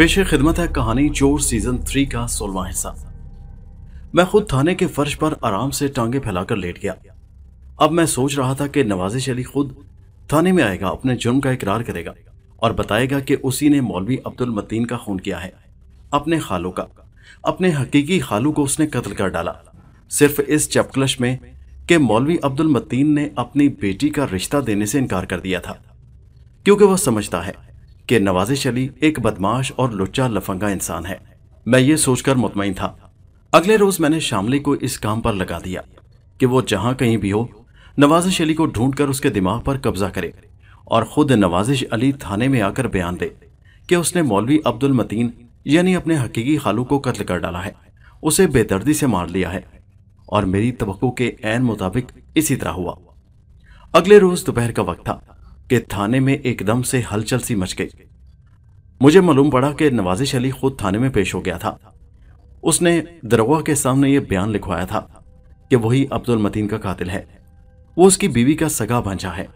पेश खिदमत है कहानी चोर सीजन थ्री का सोलवा हिस्सा मैं खुद थाने के फर्श पर आराम से टांगे फैलाकर लेट गया अब मैं सोच रहा था कि नवाजिश अली खुद थाने में आएगा अपने जुर्म का इकरार करेगा और बताएगा कि उसी ने मौलवी अब्दुल मतीन का खून किया है अपने खालों का अपने हकीकी खालू को उसने कत्ल कर डाला सिर्फ इस चपकलश में कि मौलवी अब्दुल मतीन ने अपनी बेटी का रिश्ता देने से इनकार कर दिया था क्योंकि वह समझता है कि नवाजिश अली एक बदमाश और लुच्चा लफंगा इंसान है मैं ये सोचकर मुतमिन था अगले रोज मैंने शामली को इस काम पर लगा दिया कि वो जहां कहीं भी हो नवाजिश अली को ढूंढकर उसके दिमाग पर कब्जा करे और खुद नवाजिश अली थाने में आकर बयान दे कि उसने मौलवी अब्दुल मतीन यानी अपने हकीकी खालू को कत्ल कर डाला है उसे बेदर्दी से मार लिया है और मेरी तबक् के एन मुताबिक इसी तरह हुआ अगले रोज दोपहर का वक्त था कि थाने में एकदम से हलचल सी मच गई मुझे मालूम पड़ा कि नवाजिश अली खुद थाने में पेश हो गया था उसने दरोगा के सामने यह बयान लिखवाया था कि वही अब्दुल मतीन का कातिल है वो उसकी बीवी का सगा भांझा है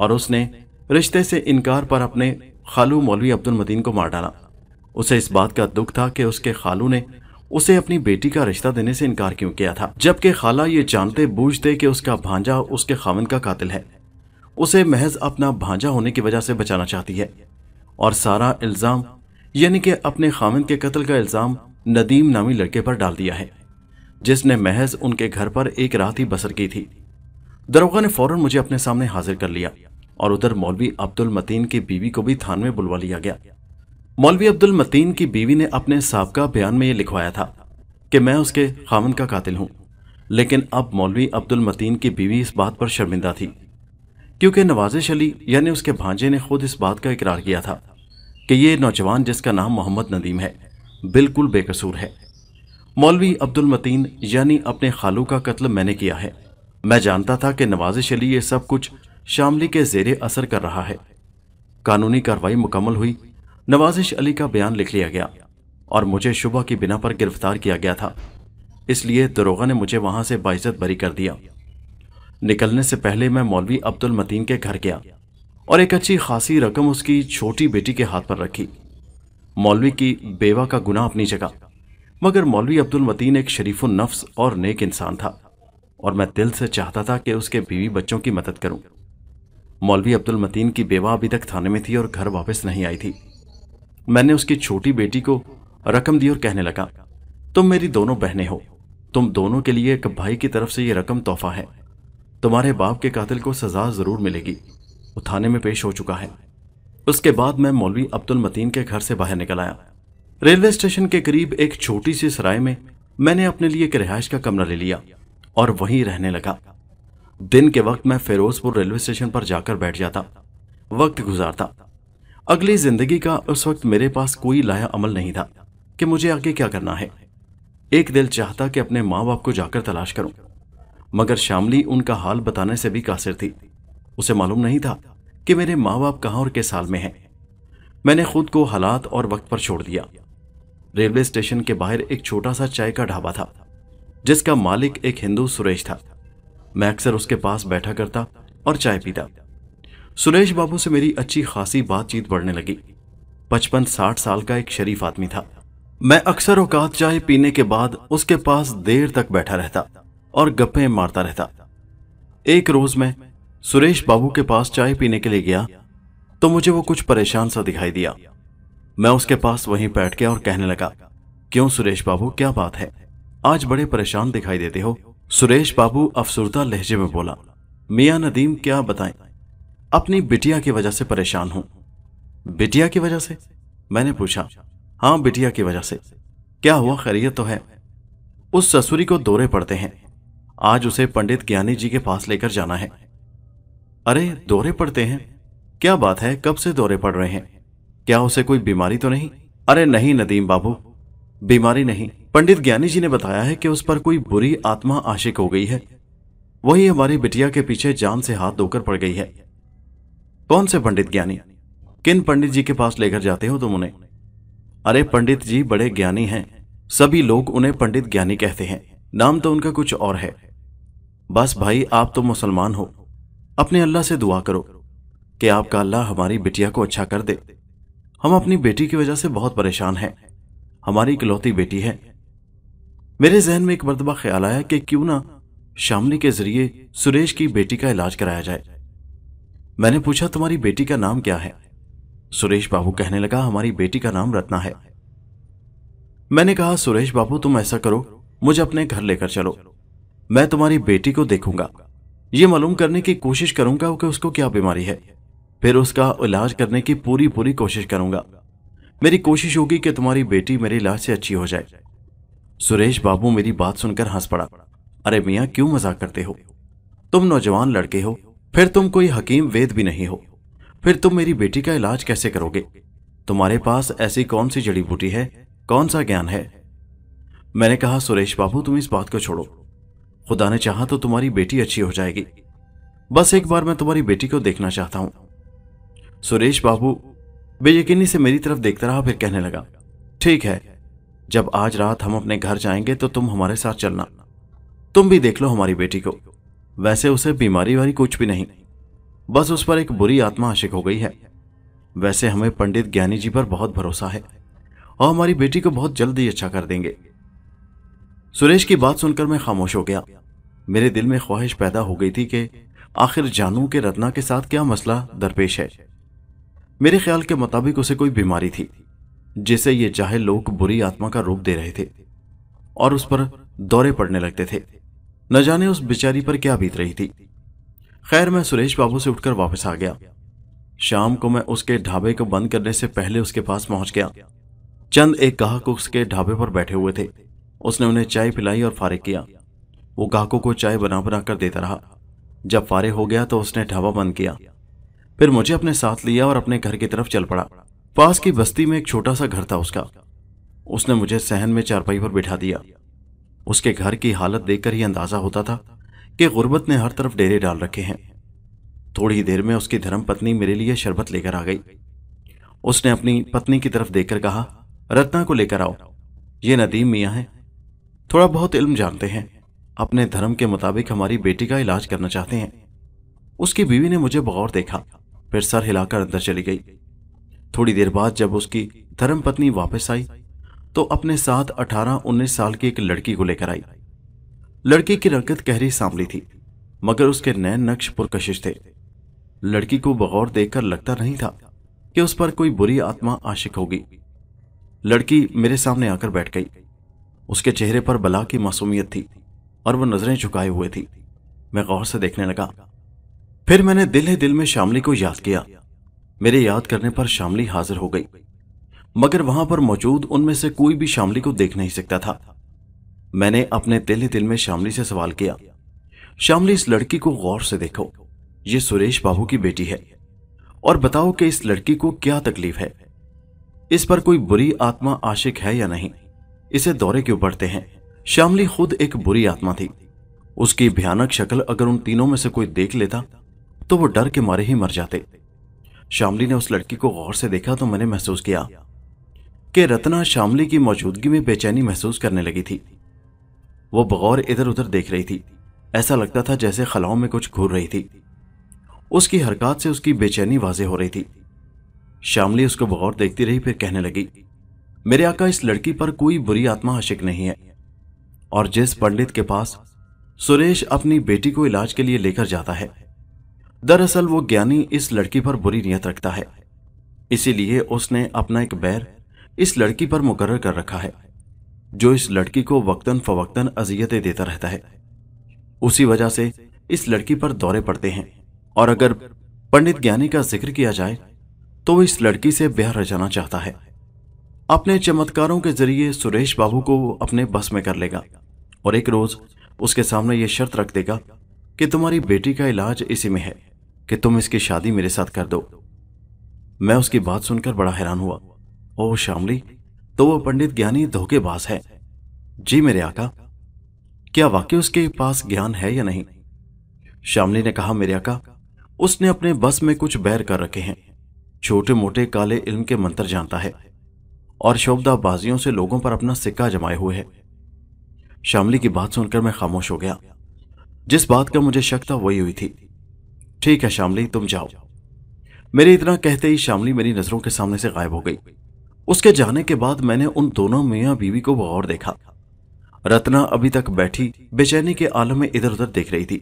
और उसने रिश्ते से इनकार पर अपने खालू मौलवी अब्दुल मतीन को मार डाला उसे इस बात का दुख था कि उसके खालू ने उसे अपनी बेटी का रिश्ता देने से इनकार क्यों किया था जबकि खाला ये जानते बूझते कि उसका भांजा उसके खामन का कातिल है उसे महज अपना भांजा होने की वजह से बचाना चाहती है और सारा इल्ज़ाम यानी कि अपने खामिन के कत्ल का इल्ज़ाम नदीम नामी लड़के पर डाल दिया है जिसने महज उनके घर पर एक रात ही बसर की थी दरोगा ने फौरन मुझे अपने सामने हाजिर कर लिया और उधर मौलवी अब्दुल मतीन की बीवी को भी थान में बुलवा लिया गया मौलवी अब्दुल मतीन की बीवी ने अपने सबका बयान में यह लिखवाया था कि मैं उसके खामन का कातिल हूँ लेकिन अब मौलवी अब्दुल मतीन की बीवी इस बात पर शर्मिंदा थी क्योंकि नवाजिश अली यानी उसके भांजे ने खुद इस बात का इकरार किया था कि यह नौजवान जिसका नाम मोहम्मद नदीम है बिल्कुल बेकसूर है मौलवी अब्दुल मतीन यानी अपने खालू का कत्ल मैंने किया है मैं जानता था कि नवाजिश अली ये सब कुछ शामली के जेर असर कर रहा है कानूनी कार्रवाई मुकम्मल हुई नवाजिश अली का बयान लिख लिया गया और मुझे शुबा की बिना पर गिरफ्तार किया गया था इसलिए दरोगा ने मुझे वहां से बाइज़त बरी कर दिया निकलने से पहले मैं मौलवी अब्दुल मतीन के घर गया और एक अच्छी खासी रकम उसकी छोटी बेटी के हाथ पर रखी मौलवी की बेवा का गुना अपनी जगह मगर मौलवी अब्दुल मतीन एक शरीफुल नफ्स और नेक इंसान था और मैं दिल से चाहता था कि उसके बीवी बच्चों की मदद करूं। मौलवी अब्दुल मतीन की बेवा अभी तक थाने में थी और घर वापस नहीं आई थी मैंने उसकी छोटी बेटी को रकम दी और कहने लगा तुम मेरी दोनों बहनें हो तुम दोनों के लिए एक भाई की तरफ से ये रकम तोहफा है तुम्हारे बाप के कातिल को सजा ज़रूर मिलेगी वो थाने में पेश हो चुका है उसके बाद मैं मौलवी अब्दुल मतीन के घर से बाहर निकल आया रेलवे स्टेशन के करीब एक छोटी सी सराय में मैंने अपने लिए एक रिहायश का कमरा ले लिया और वहीं रहने लगा दिन के वक्त मैं फिरोजपुर रेलवे स्टेशन पर जाकर बैठ जाता वक्त गुजारता अगली जिंदगी का उस वक्त मेरे पास कोई लाया अमल नहीं था कि मुझे आगे क्या करना है एक दिल चाहता कि अपने माँ बाप को जाकर तलाश करूं मगर शामली उनका हाल बताने से भी कासिर थी उसे मालूम नहीं था कि मेरे माँ बाप कहाँ और किस हाल में हैं मैंने खुद को हालात और वक्त पर छोड़ दिया रेलवे स्टेशन के बाहर एक छोटा सा चाय का ढाबा था जिसका मालिक एक हिंदू सुरेश था मैं अक्सर उसके पास बैठा करता और चाय पीता सुरेश बाबू से मेरी अच्छी खासी बातचीत बढ़ने लगी पचपन साठ साल का एक शरीफ आदमी था मैं अक्सर औकात चाय पीने के बाद उसके पास देर तक बैठा रहता और गप्पे मारता रहता एक रोज मैं सुरेश बाबू के पास चाय पीने के लिए गया तो मुझे वो कुछ परेशान सा दिखाई दिया मैं उसके पास वहीं बैठ गया और कहने लगा क्यों सुरेश बाबू क्या बात है आज बड़े परेशान दिखाई देते हो सुरेश बाबू अफसरदा लहजे में बोला मियाँ नदीम क्या बताएं अपनी बिटिया की वजह से परेशान हूं बिटिया की वजह से मैंने पूछा हाँ बिटिया की वजह से क्या हुआ खैरियत तो है उस ससुरी को दौरे पड़ते हैं आज उसे पंडित ज्ञानी जी के पास लेकर जाना है अरे दौरे पड़ते हैं क्या बात है कब से दौरे पड़ रहे हैं क्या उसे कोई बीमारी तो नहीं अरे नहीं नदीम बाबू बीमारी नहीं पंडित ज्ञानी जी ने बताया है कि उस पर कोई बुरी आत्मा आशिक हो गई है वही हमारी बिटिया के पीछे जान से हाथ धोकर पड़ गई है कौन से पंडित ज्ञानी किन पंडित जी के पास लेकर जाते हो तुम उन्हें अरे पंडित जी बड़े ज्ञानी हैं सभी लोग उन्हें पंडित ज्ञानी कहते हैं नाम तो उनका कुछ और है बस भाई आप तो मुसलमान हो अपने अल्लाह से दुआ करो कि आपका अल्लाह हमारी बिटिया को अच्छा कर दे हम अपनी बेटी की वजह से बहुत परेशान हैं हमारी इकलौती बेटी है मेरे जहन में एक मरतबा ख्याल आया कि क्यों ना शामली के जरिए सुरेश की बेटी का इलाज कराया जाए मैंने पूछा तुम्हारी बेटी का नाम क्या है सुरेश बाबू कहने लगा हमारी बेटी का नाम रत्ना है मैंने कहा सुरेश बाबू तुम ऐसा करो मुझे अपने घर लेकर चलो मैं तुम्हारी बेटी को देखूंगा ये मालूम करने की कोशिश करूंगा कि उसको क्या बीमारी है फिर उसका इलाज करने की पूरी पूरी कोशिश करूंगा मेरी कोशिश होगी कि तुम्हारी बेटी मेरे इलाज से अच्छी हो जाए सुरेश बाबू मेरी बात सुनकर हंस पड़ा अरे मियाँ क्यों मजाक करते हो तुम नौजवान लड़के हो फिर तुम कोई हकीम वेद भी नहीं हो फिर तुम मेरी बेटी का इलाज कैसे करोगे तुम्हारे पास ऐसी कौन सी जड़ी बूटी है कौन सा ज्ञान है मैंने कहा सुरेश बाबू तुम इस बात को छोड़ो खुदा ने चाहा तो तुम्हारी बेटी अच्छी हो जाएगी बस एक बार मैं तुम्हारी बेटी को देखना चाहता हूँ सुरेश बाबू बेयकीनी से मेरी तरफ देखता रहा फिर कहने लगा ठीक है जब आज रात हम अपने घर जाएंगे तो तुम हमारे साथ चलना तुम भी देख लो हमारी बेटी को वैसे उसे बीमारी वाली कुछ भी नहीं बस उस पर एक बुरी आत्मा आशिक हो गई है वैसे हमें पंडित ज्ञानी जी पर बहुत भरोसा है और हमारी बेटी को बहुत जल्दी अच्छा कर देंगे सुरेश की बात सुनकर मैं खामोश हो गया मेरे दिल में ख्वाहिश पैदा हो गई थी कि आखिर जानू के रत्ना के साथ क्या मसला दरपेश है मेरे ख्याल के मुताबिक उसे कोई बीमारी थी जिसे ये चाहे लोग बुरी आत्मा का रूप दे रहे थे और उस पर दौरे पड़ने लगते थे न जाने उस बेचारी पर क्या बीत रही थी खैर मैं सुरेश बाबू से उठकर वापस आ गया शाम को मैं उसके ढाबे को बंद करने से पहले उसके पास पहुंच गया चंद एक गाहक उसके ढाबे पर बैठे हुए थे उसने उन्हें चाय पिलाई और फारिग किया वो गाहकों को चाय बना बना कर देता रहा जब फारिग हो गया तो उसने ढाबा बंद किया फिर मुझे अपने साथ लिया और अपने घर की तरफ चल पड़ा पास की बस्ती में एक छोटा सा घर था उसका उसने मुझे सहन में चारपाई पर बिठा दिया उसके घर की हालत देखकर ही अंदाजा होता था कि गुर्बत ने हर तरफ डेरे डाल रखे हैं थोड़ी देर में उसकी धर्म पत्नी मेरे लिए शरबत लेकर आ गई उसने अपनी पत्नी की तरफ देखकर कहा रत्ना को लेकर आओ ये नदीम मियाँ हैं थोड़ा बहुत इल्म जानते हैं अपने धर्म के मुताबिक हमारी बेटी का इलाज करना चाहते हैं उसकी बीवी ने मुझे बगौर देखा फिर सर हिलाकर अंदर चली गई थोड़ी देर बाद जब उसकी धर्म पत्नी वापस आई तो अपने साथ 18-19 साल की एक लड़की को लेकर आई लड़की की रंगत गहरी सांवली थी मगर उसके नैन नक्श पुरकशिश थे लड़की को बगौर देखकर लगता नहीं था कि उस पर कोई बुरी आत्मा आशिक होगी लड़की मेरे सामने आकर बैठ गई उसके चेहरे पर बला की मासूमियत थी और वह नजरें झुकाए हुए थी मैं गौर से देखने लगा फिर मैंने दिल ही दिल में शामली को याद किया मेरे याद करने पर शामली हाजिर हो गई मगर वहां पर मौजूद उनमें से कोई भी शामली को देख नहीं सकता था मैंने अपने दिल ही दिल में शामली से सवाल किया शामली इस लड़की को गौर से देखो ये सुरेश बाबू की बेटी है और बताओ कि इस लड़की को क्या तकलीफ है इस पर कोई बुरी आत्मा आशिक है या नहीं इसे दौरे क्यों पड़ते हैं श्यामली खुद एक बुरी आत्मा थी उसकी भयानक शक्ल अगर उन तीनों में से कोई देख लेता तो वो डर के मारे ही मर जाते श्यामली ने उस लड़की को गौर से देखा तो मैंने महसूस किया कि रत्ना श्यामली की मौजूदगी में बेचैनी महसूस करने लगी थी वो बगौर इधर उधर देख रही थी ऐसा लगता था जैसे खलाओं में कुछ घूर रही थी उसकी हरकत से उसकी बेचैनी वाजे हो रही थी श्यामली उसको बगौर देखती रही फिर कहने लगी मेरे आका इस लड़की पर कोई बुरी आत्मा आशिक नहीं है और जिस पंडित के पास सुरेश अपनी बेटी को इलाज के लिए लेकर जाता है दरअसल वो ज्ञानी इस लड़की पर बुरी नियत रखता है इसीलिए उसने अपना एक बैर इस लड़की पर मुकर कर रखा है जो इस लड़की को वक्तन फवक्तन अजियतें देता रहता है उसी वजह से इस लड़की पर दौरे पड़ते हैं और अगर पंडित ज्ञानी का जिक्र किया जाए तो वो इस लड़की से ब्याह रचाना चाहता है अपने चमत्कारों के जरिए सुरेश बाबू को अपने बस में कर लेगा और एक रोज उसके सामने ये शर्त रख देगा कि तुम्हारी बेटी का इलाज इसी में है कि तुम इसकी शादी मेरे साथ कर दो मैं उसकी बात सुनकर बड़ा हैरान हुआ ओ शामली तो वो पंडित ज्ञानी धोखेबाज है जी मेरे आका क्या वाकई उसके पास ज्ञान है या नहीं शामली ने कहा मेरे आका उसने अपने बस में कुछ बैर कर रखे हैं छोटे मोटे काले इल्म के मंत्र जानता है और शोबदाबाजियों से लोगों पर अपना सिक्का जमाए हुए है शामली की बात सुनकर मैं खामोश हो गया जिस बात का मुझे शक था वही हुई थी ठीक है शामली तुम जाओ मेरे इतना कहते ही शामली मेरी नजरों के सामने से गायब हो गई उसके जाने के बाद मैंने उन दोनों मियाँ बीवी को गौर देखा रत्ना अभी तक बैठी बेचैनी के आलम में इधर उधर देख रही थी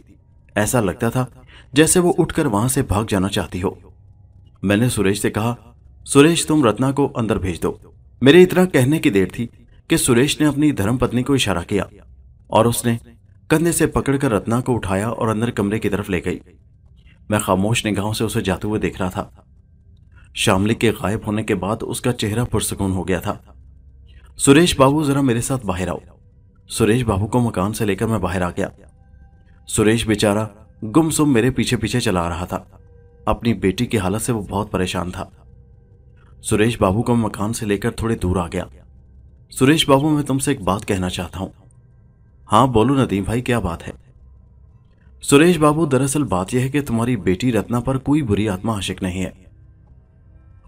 ऐसा लगता था जैसे वो उठकर वहां से भाग जाना चाहती हो मैंने सुरेश से कहा सुरेश तुम रत्ना को अंदर भेज दो मेरे इतना कहने की देर थी कि सुरेश ने अपनी धर्मपत्नी को इशारा किया और उसने कंधे से पकड़कर रत्ना को उठाया और अंदर कमरे की तरफ ले गई मैं खामोश निगाहों से उसे जाते हुए देख रहा था शामली के गायब होने के बाद उसका चेहरा पुरसकून हो गया था सुरेश बाबू जरा मेरे साथ बाहर आओ सुरेश बाबू को मकान से लेकर मैं बाहर आ गया सुरेश बेचारा गुमसुम मेरे पीछे पीछे चला रहा था अपनी बेटी की हालत से वो बहुत परेशान था सुरेश बाबू का मकान से लेकर थोड़े दूर आ गया सुरेश बाबू मैं तुमसे एक बात कहना चाहता हूं हाँ बोलो नदीम भाई क्या बात है सुरेश बाबू दरअसल बात यह है कि तुम्हारी बेटी रत्ना पर कोई बुरी आत्मा आशिक नहीं है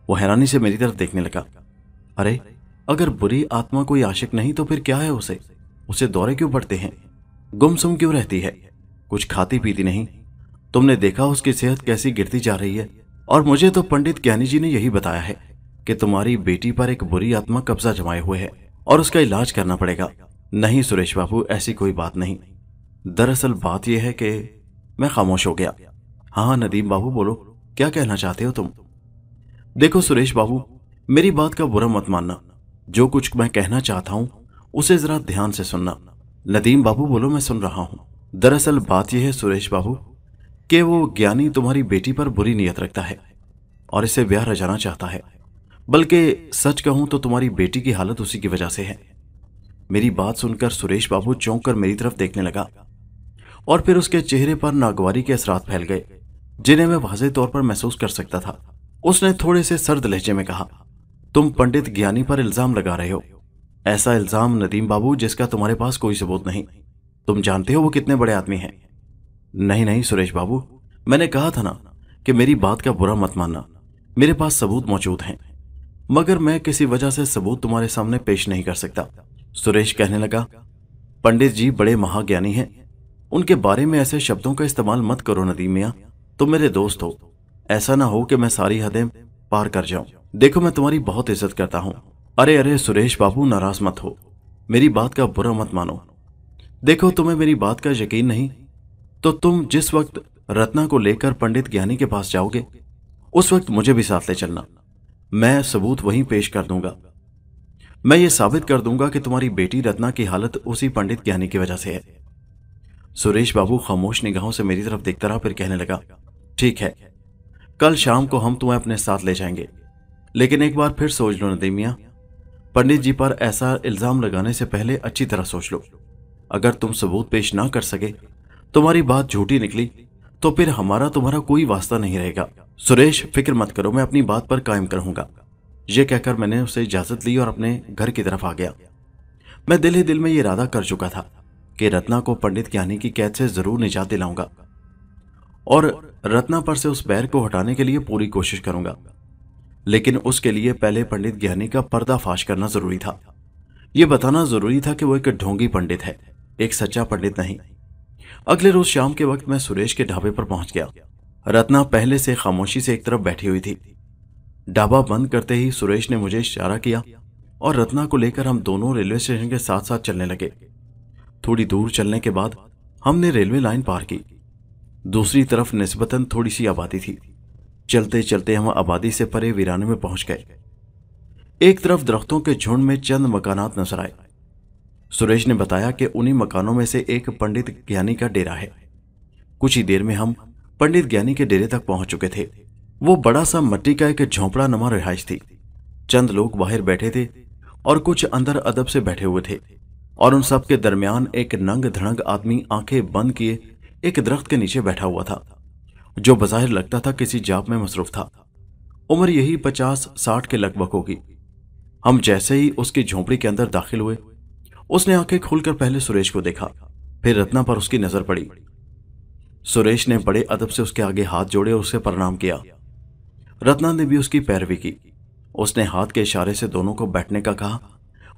वो हैरानी से मेरी तरफ देखने लगा अरे अगर बुरी आत्मा कोई आशिक नहीं तो फिर क्या है उसे उसे दौरे क्यों पड़ते हैं गुमसुम क्यों रहती है कुछ खाती पीती नहीं तुमने देखा उसकी सेहत कैसी गिरती जा रही है और मुझे तो पंडित ज्ञानी जी ने यही बताया है कि तुम्हारी बेटी पर एक बुरी आत्मा कब्जा जमाए हुए है और उसका इलाज करना पड़ेगा नहीं सुरेश बाबू ऐसी कोई बात नहीं दरअसल बात यह है कि मैं खामोश हो गया हाँ हाँ नदीम बाबू बोलो क्या कहना चाहते हो तुम देखो सुरेश बाबू मेरी बात का बुरा मत मानना जो कुछ मैं कहना चाहता हूं उसे जरा ध्यान से सुनना नदीम बाबू बोलो मैं सुन रहा हूं दरअसल बात यह है सुरेश बाबू कि वो ज्ञानी तुम्हारी बेटी पर बुरी नीयत रखता है और इसे ब्याह रजाना चाहता है बल्कि सच कहूं तो तुम्हारी बेटी की हालत उसी की वजह से है मेरी बात सुनकर सुरेश बाबू चौंक कर मेरी तरफ देखने लगा और फिर उसके चेहरे पर नागवारी के असरात फैल गए जिन्हें मैं वाजे तौर पर महसूस कर सकता था उसने थोड़े से सर्द लहजे में कहा तुम पंडित ज्ञानी पर इल्जाम लगा रहे हो ऐसा इल्जाम नदीम बाबू जिसका तुम्हारे पास कोई सबूत नहीं तुम जानते हो वो कितने बड़े आदमी हैं नहीं नहीं सुरेश बाबू मैंने कहा था ना कि मेरी बात का बुरा मत मानना मेरे पास सबूत मौजूद हैं मगर मैं किसी वजह से सबूत तुम्हारे सामने पेश नहीं कर सकता सुरेश कहने लगा पंडित जी बड़े महाज्ञानी हैं उनके बारे में ऐसे शब्दों का इस्तेमाल मत करो नदी मियाँ तुम मेरे दोस्त हो ऐसा ना हो कि मैं सारी हदें पार कर जाऊं देखो मैं तुम्हारी बहुत इज्जत करता हूं अरे अरे सुरेश बाबू नाराज मत हो मेरी बात का बुरा मत मानो देखो तुम्हें मेरी बात का यकीन नहीं तो तुम जिस वक्त रत्ना को लेकर पंडित ज्ञानी के पास जाओगे उस वक्त मुझे भी साथ ले चलना मैं सबूत वहीं पेश कर दूंगा मैं ये साबित कर दूंगा कि तुम्हारी बेटी रत्ना की हालत उसी पंडित ज्ञानी की वजह से है सुरेश बाबू खामोश निगाहों से मेरी तरफ देखता रहा फिर कहने लगा ठीक है कल शाम को हम तुम्हें अपने साथ ले जाएंगे लेकिन एक बार फिर सोच लो नदी पंडित जी पर ऐसा इल्ज़ाम लगाने से पहले अच्छी तरह सोच लो अगर तुम सबूत पेश ना कर सके तुम्हारी बात झूठी निकली तो फिर हमारा तुम्हारा कोई वास्ता नहीं रहेगा सुरेश फिक्र मत करो मैं अपनी बात पर कायम करूंगा यह कहकर मैंने उसे इजाज़त ली और अपने घर की तरफ आ गया मैं दिल ही दिल में यह इरादा कर चुका था कि रत्ना को पंडित ज्ञानी की कैद से ज़रूर निजात दिलाऊंगा और रत्ना पर से उस बैर को हटाने के लिए पूरी कोशिश करूंगा लेकिन उसके लिए पहले पंडित ज्ञानी का पर्दाफाश करना ज़रूरी था ये बताना ज़रूरी था कि वो एक ढोंगी पंडित है एक सच्चा पंडित नहीं अगले रोज़ शाम के वक्त मैं सुरेश के ढाबे पर पहुंच गया रत्ना पहले से खामोशी से एक तरफ बैठी हुई थी ढाबा बंद करते ही सुरेश ने मुझे इशारा किया और रत्ना को लेकर हम दोनों रेलवे स्टेशन के साथ साथ चलने लगे थोड़ी दूर चलने के बाद हमने रेलवे लाइन पार की दूसरी तरफ निस्बतन थोड़ी सी आबादी थी चलते चलते हम आबादी से परे वीराने में पहुंच गए एक तरफ दरख्तों के झुंड में चंद मकानात नजर आए सुरेश ने बताया कि उन्हीं मकानों में से एक पंडित ज्ञानी का डेरा है कुछ ही देर में हम पंडित ज्ञानी के डेरे तक पहुंच चुके थे वो बड़ा सा मट्टी का एक झोंपड़ा नमा रिहाइश थी चंद लोग बाहर बैठे थे और कुछ अंदर अदब से बैठे हुए थे और उन सब के दरमियान एक नंग धड़ंग आदमी आंखें बंद किए एक दरख्त के नीचे बैठा हुआ था जो बज़ाहिर लगता था किसी जाप में मसरूफ था उम्र यही पचास साठ के लगभग होगी हम जैसे ही उसकी झोंपड़ी के अंदर दाखिल हुए उसने आंखें खोलकर पहले सुरेश को देखा फिर रत्ना पर उसकी नजर पड़ी सुरेश ने बड़े अदब से उसके आगे हाथ जोड़े और उसे प्रणाम किया रत्ना ने भी उसकी पैरवी की उसने हाथ के इशारे से दोनों को बैठने का कहा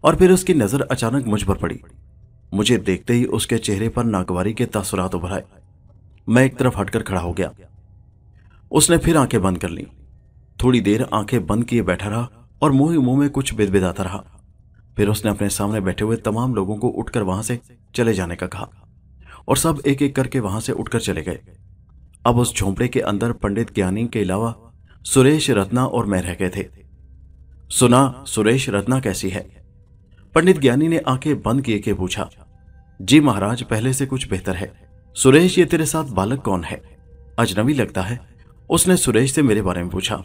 और फिर उसकी नज़र अचानक मुझ पर पड़ी मुझे देखते ही उसके चेहरे पर नागवारी के तासुरात उभर आए मैं एक तरफ हटकर खड़ा हो गया उसने फिर आंखें बंद कर ली थोड़ी देर आंखें बंद किए बैठा रहा और मुंह ही मुंह में कुछ बिदबिदाता रहा फिर उसने अपने सामने बैठे हुए तमाम लोगों को उठकर वहां से चले जाने का कहा और सब एक एक करके वहां से उठकर चले गए अब उस झोंपड़े के अंदर पंडित ज्ञानी के अलावा सुरेश रत्ना और मैं रह गए थे सुना सुरेश रत्ना कैसी है पंडित ज्ञानी ने आंखें बंद किए के पूछा जी महाराज पहले से कुछ बेहतर है सुरेश ये तेरे साथ बालक कौन है अजनबी लगता है उसने सुरेश से मेरे बारे में पूछा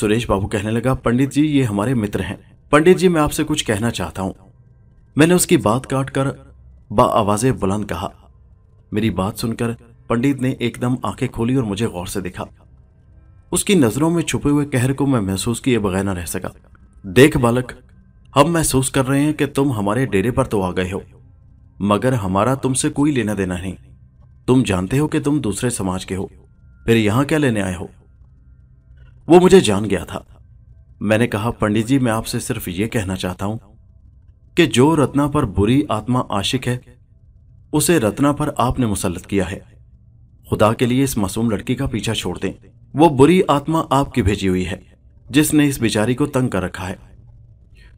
सुरेश बाबू कहने लगा पंडित जी ये हमारे मित्र हैं पंडित जी मैं आपसे कुछ कहना चाहता हूं मैंने उसकी बात काट कर बा आवाजें बुलंद कहा मेरी बात सुनकर पंडित ने एकदम आंखें खोली और मुझे गौर से देखा उसकी नजरों में छुपे हुए कहर को मैं महसूस किए बगैर न रह सका देख बालक हम महसूस कर रहे हैं कि तुम हमारे डेरे पर तो आ गए हो मगर हमारा तुमसे कोई लेना देना नहीं तुम जानते हो कि तुम दूसरे समाज के हो फिर यहां क्या लेने आए हो वो मुझे जान गया था मैंने कहा पंडित जी मैं आपसे सिर्फ ये कहना चाहता हूं कि जो रत्ना पर बुरी आत्मा आशिक है उसे रत्ना पर आपने मुसलत किया है खुदा के लिए इस मासूम लड़की का पीछा छोड़ दें वो बुरी आत्मा आपकी भेजी हुई है जिसने इस बेचारी को तंग कर रखा है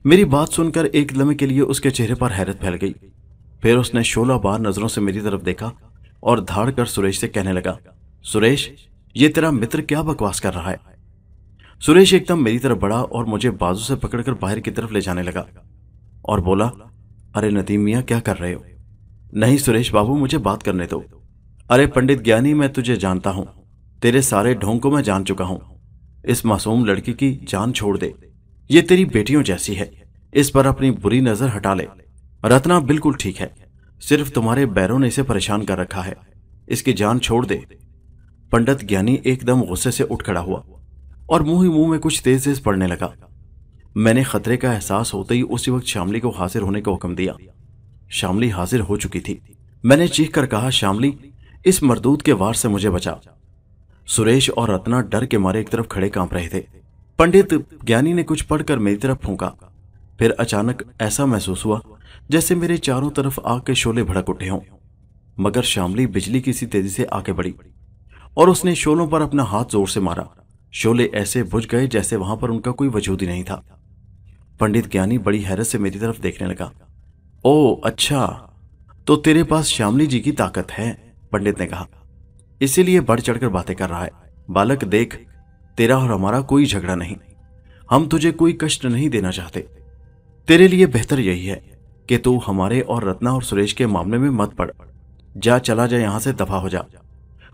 मेरी बात सुनकर एक लम्हे के लिए उसके चेहरे पर हैरत फैल गई फिर उसने शोला बार नजरों से मेरी तरफ देखा और धाड़ कर सुरेश से कहने लगा सुरेश ये तेरा मित्र क्या बकवास कर रहा है सुरेश एकदम मेरी तरफ बढ़ा और मुझे बाजू से पकड़कर बाहर की तरफ ले जाने लगा और बोला अरे नदीम मियाँ क्या कर रहे हो नहीं सुरेश बाबू मुझे बात करने दो अरे पंडित ज्ञानी मैं तुझे जानता हूँ तेरे सारे ढोंग को मैं जान चुका हूं इस मासूम लड़की की जान छोड़ दे ये तेरी बेटियों जैसी है इस पर अपनी बुरी नजर हटा ले रत्ना बिल्कुल ठीक है सिर्फ तुम्हारे बैरों ने इसे परेशान कर रखा है इसकी जान छोड़ दे पंडित ज्ञानी एकदम गुस्से से उठ खड़ा हुआ और मुंह ही मुंह में कुछ तेज तेज पड़ने लगा मैंने खतरे का एहसास होते ही उसी वक्त शामली को हाजिर होने का हुक्म दिया शामली हाजिर हो चुकी थी मैंने चीख कर कहा शामली इस मरदूत के वार से मुझे बचा सुरेश और रत्ना डर के मारे एक तरफ खड़े कांप रहे थे पंडित ज्ञानी ने कुछ पढ़कर मेरी तरफ फूका फिर अचानक ऐसा महसूस हुआ जैसे मेरे चारों तरफ आग के शोले भड़क उठे हों मगर शामली बिजली की सी तेजी से आगे बढ़ी और उसने शोलों पर अपना हाथ जोर से मारा शोले ऐसे बुझ गए जैसे वहां पर उनका कोई वजूद ही नहीं था पंडित ज्ञानी बड़ी हैरत से मेरी तरफ देखने लगा ओ अच्छा तो तेरे पास श्यामली जी की ताकत है पंडित ने कहा इसीलिए बढ़ चढ़कर बातें कर रहा है बालक देख तेरा और हमारा कोई झगड़ा नहीं हम तुझे कोई कष्ट नहीं देना चाहते तेरे लिए बेहतर यही है कि तू हमारे और रत्ना और सुरेश के मामले में मत पड़ जा चला जा यहां से दफा हो जा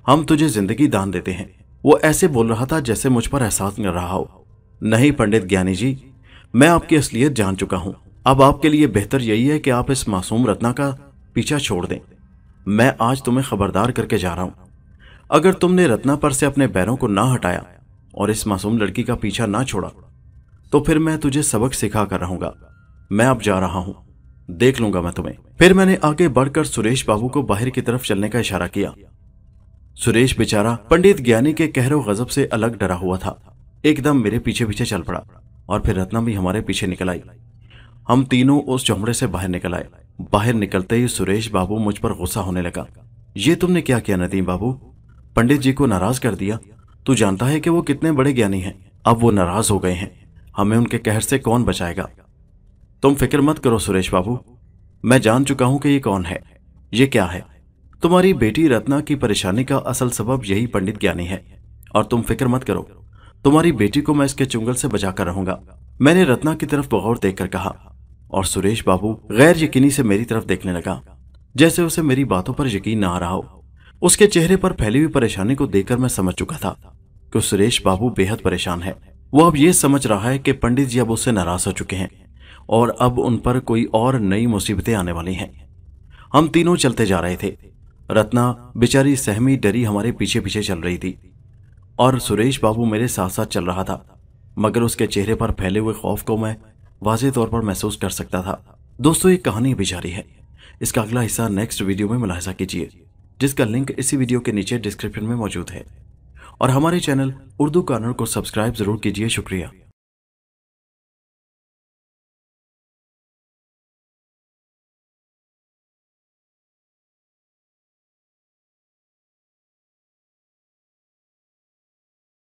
हम तुझे जिंदगी दान देते हैं वो ऐसे बोल रहा था जैसे मुझ पर एहसास कर रहा हो नहीं पंडित ज्ञानी जी मैं आपकी असलियत जान चुका हूं अब आपके लिए बेहतर यही है कि आप इस मासूम रत्ना का पीछा छोड़ दें मैं आज तुम्हें खबरदार करके जा रहा हूं अगर तुमने रत्ना पर से अपने पैरों को ना हटाया और इस मासूम लड़की का पीछा ना छोड़ा तो फिर मैं तुझे सबक सिखा कर रहूंगा मैं अब जा रहा हूं देख लूंगा मैं तुम्हें फिर मैंने आगे बढ़कर सुरेश बाबू को बाहर की तरफ चलने का इशारा किया सुरेश बेचारा पंडित ज्ञानी के कहरो गजब से अलग डरा हुआ था एकदम मेरे पीछे पीछे चल पड़ा और फिर रत्ना भी हमारे पीछे निकल आई हम तीनों उस चमड़े से बाहर निकल आए बाहर निकलते ही सुरेश बाबू मुझ पर गुस्सा होने लगा ये तुमने क्या किया नदीम बाबू पंडित जी को नाराज कर दिया तू जानता है कि वो कितने बड़े ज्ञानी हैं अब वो नाराज हो गए हैं हमें उनके कहर से कौन बचाएगा तुम फिक्र मत करो सुरेश बाबू मैं जान चुका हूं कि ये कौन है ये क्या है तुम्हारी बेटी रत्ना की परेशानी का असल सबब यही पंडित ज्ञानी है और तुम फिक्र मत करो तुम्हारी बेटी को मैं इसके चुंगल से बचा कर रहूंगा मैंने रत्ना की तरफ बगौर देखकर कहा और सुरेश बाबू गैर यकीनी से मेरी तरफ देखने लगा जैसे उसे मेरी बातों पर यकीन ना आ रहा हो उसके चेहरे पर फैली हुई परेशानी को देखकर मैं समझ चुका था कि सुरेश बाबू बेहद परेशान है वो अब ये समझ रहा है कि पंडित जी अब उससे नाराज हो चुके हैं और अब उन पर कोई और नई मुसीबतें आने वाली हैं हम तीनों चलते जा रहे थे रत्ना बेचारी सहमी डरी हमारे पीछे पीछे चल रही थी और सुरेश बाबू मेरे साथ साथ चल रहा था मगर उसके चेहरे पर फैले हुए खौफ को मैं वाजे तौर पर महसूस कर सकता था दोस्तों ये कहानी अभी जारी है इसका अगला हिस्सा नेक्स्ट वीडियो में मुलाहजा कीजिए जिसका लिंक इसी वीडियो के नीचे डिस्क्रिप्शन में मौजूद है और हमारे चैनल उर्दू कॉर्नर को सब्सक्राइब जरूर कीजिए शुक्रिया